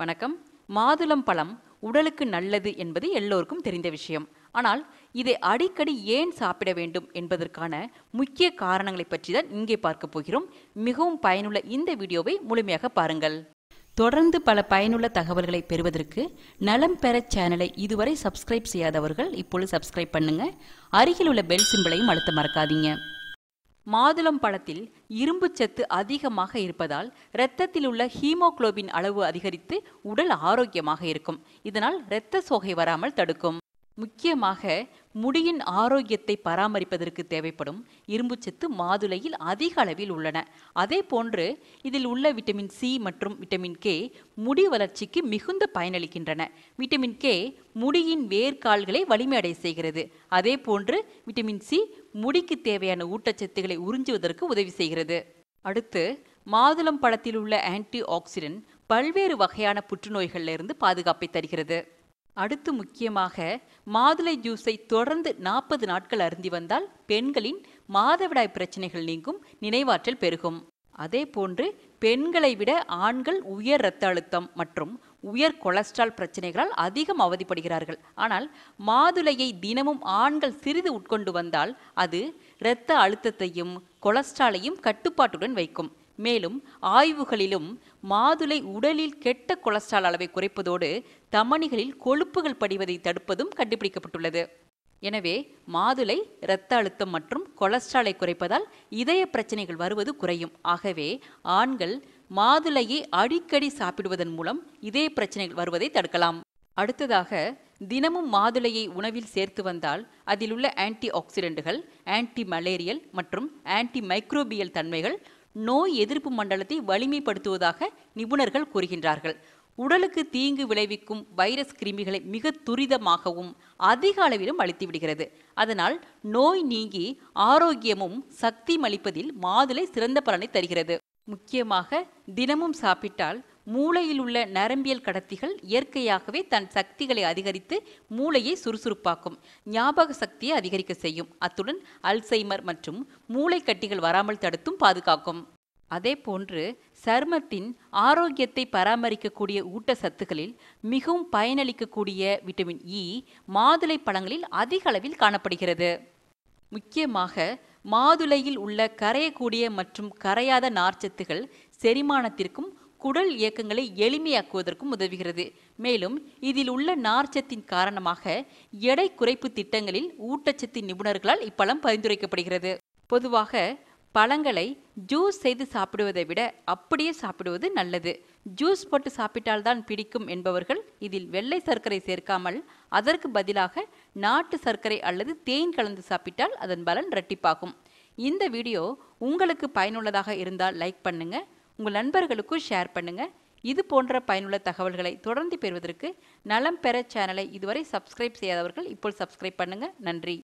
வணக்கம் மாதுளம் பழம் உடலுக்கு நல்லது என்பது எல்லோருக்கும் தெரிந்த விஷயம் ஆனால் இதை அடிக்கடி ஏன் சாப்பிட வேண்டும் என்பதற்கான முக்கிய காரணங்களை பற்றி தான் இங்கே பார்க்க போகிறோம் மிகவும் பயனுள்ள இந்த வீடியோவை முழுமையாக பாருங்கள் தொடர்ந்து பல பயனுள்ள தகவல்களை பெறுவதற்கு நலம் பெற சேனலை இதுவரை சப்ஸ்கிரைப் செய்யாதவர்கள் இப்பொழுது சப்ஸ்கிரைப் பண்ணுங்க அருகில் உள்ள பெல் சிம்பிளையும் அழுத்த மறக்காதீங்க மாதுளம் பழத்தில் இரும்பு சத்து அதிகமாக இருப்பதால் இரத்தத்தில் உள்ள ஹீமோக்ளோபின் அளவு அதிகரித்து உடல் ஆரோக்கியமாக இருக்கும் இதனால் இரத்த சோகை வராமல் தடுக்கும் முக்கியமாக முடியின் ஆரோக்கியத்தை பராமரிப்பதற்கு தேவைப்படும் இரும்புச்சத்து மாதுளையில் அதிக அளவில் உள்ளன அதே போன்று இதில் உள்ள விட்டமின் சி மற்றும் விட்டமின் கே முடி வளர்ச்சிக்கு மிகுந்த பயனளிக்கின்றன விட்டமின் கே முடியின் வேர்கால்களை வலிமையடை செய்கிறது அதே போன்று விட்டமின் சி முடிக்கு தேவையான ஊட்டச்சத்துக்களை உறிஞ்சுவதற்கு உதவி செய்கிறது அடுத்து மாதுளம் பழத்தில் உள்ள ஆன்டி ஆக்சிடென்ட் பல்வேறு வகையான புற்றுநோய்களிலிருந்து பாதுகாப்பை தருகிறது அடுத்து முக்கியமாக மாதுளை ஜூஸை தொடர்ந்து நாற்பது நாட்கள் அருந்தி வந்தால் பெண்களின் மாதவிடாய் பிரச்சனைகள் நீங்கும் நினைவாற்றல் பெருகும் அதே போன்று பெண்களை விட ஆண்கள் உயர் இரத்த அழுத்தம் மற்றும் உயர் கொலஸ்ட்ரால் பிரச்சனைகளால் அதிகம் அவதிப்படுகிறார்கள் ஆனால் மாதுளையை தினமும் ஆண்கள் சிறிது உட்கொண்டு வந்தால் அது இரத்த அழுத்தத்தையும் கொலஸ்ட்ராலையும் கட்டுப்பாட்டுடன் வைக்கும் மேலும் ஆய்வுகளிலும் மாதுளை உடலில் கெட்ட கொலஸ்ட்ரால் அளவை குறைப்பதோடு தமணிகளில் கொழுப்புகள் படிவதை தடுப்பதும் கண்டுபிடிக்கப்பட்டுள்ளது எனவே மாதுளை இரத்த அழுத்தம் மற்றும் கொலஸ்ட்ராலை குறைப்பதால் இதய பிரச்சனைகள் வருவது குறையும் ஆகவே ஆண்கள் மாதுளையை அடிக்கடி சாப்பிடுவதன் மூலம் இதய பிரச்சனைகள் வருவதை தடுக்கலாம் அடுத்ததாக தினமும் மாதுளையை உணவில் சேர்த்து வந்தால் அதில் உள்ள ஆன்டி ஆக்சிடென்ட்டுகள் ஆன்டி மலேரியல் மற்றும் ஆன்டி மைக்ரோபியல் தன்மைகள் நோய் எதிர்ப்பு மண்டலத்தை வலிமைப்படுத்துவதாக நிபுணர்கள் கூறுகின்றார்கள் உடலுக்கு தீங்கு விளைவிக்கும் வைரஸ் கிருமிகளை மிக துரிதமாகவும் அதிக அளவிலும் அழித்து விடுகிறது அதனால் நோய் நீங்கி ஆரோக்கியமும் சக்தி அளிப்பதில் மாதுளை சிறந்த பலனை தருகிறது முக்கியமாக தினமும் சாப்பிட்டால் மூளையில் உள்ள நரம்பியல் கடத்திகள் இயற்கையாகவே தன் சக்திகளை அதிகரித்து மூளையை சுறுசுறுப்பாக்கும் ஞாபக சக்தியை அதிகரிக்க செய்யும் அத்துடன் அல்சைமர் மற்றும் மூளை கட்டிகள் வராமல் தடுத்தும் பாதுகாக்கும் அதே போன்று சருமத்தின் ஆரோக்கியத்தை பராமரிக்கக்கூடிய ஊட்டச்சத்துக்களில் மிகவும் பயனளிக்கக்கூடிய விட்டமின் இ e மாதுளை பழங்களில் அதிக அளவில் காணப்படுகிறது முக்கியமாக மாதுளையில் உள்ள கரையக்கூடிய மற்றும் கரையாத நார்ச்சத்துகள் செரிமானத்திற்கும் குடல் இயக்கங்களை எளிமையாக்குவதற்கும் உதவுகிறது மேலும் இதில் உள்ள நார்ச்சத்தின் காரணமாக எடை குறைப்பு திட்டங்களில் ஊட்டச்சத்து நிபுணர்களால் இப்பழம் பரிந்துரைக்கப்படுகிறது பொதுவாக பழங்களை ஜூஸ் செய்து சாப்பிடுவதை விட அப்படியே சாப்பிடுவது நல்லது ஜூஸ் போட்டு சாப்பிட்டால்தான் பிடிக்கும் என்பவர்கள் இதில் வெள்ளை சர்க்கரை சேர்க்காமல் அதற்கு பதிலாக நாட்டு சர்க்கரை அல்லது தேன் கலந்து சாப்பிட்டால் அதன் பலன் ரெட்டிப்பாகும் இந்த வீடியோ உங்களுக்கு பயனுள்ளதாக இருந்தால் லைக் பண்ணுங்கள் உங்கள் நண்பர்களுக்கும் ஷேர் பண்ணுங்கள் இது போன்ற பயனுள்ள தகவல்களை தொடர்ந்து பெறுவதற்கு நலம் பெற சேனலை இதுவரை சப்ஸ்கிரைப் செய்யாதவர்கள் இப்போ சப்ஸ்கிரைப் பண்ணுங்கள் நன்றி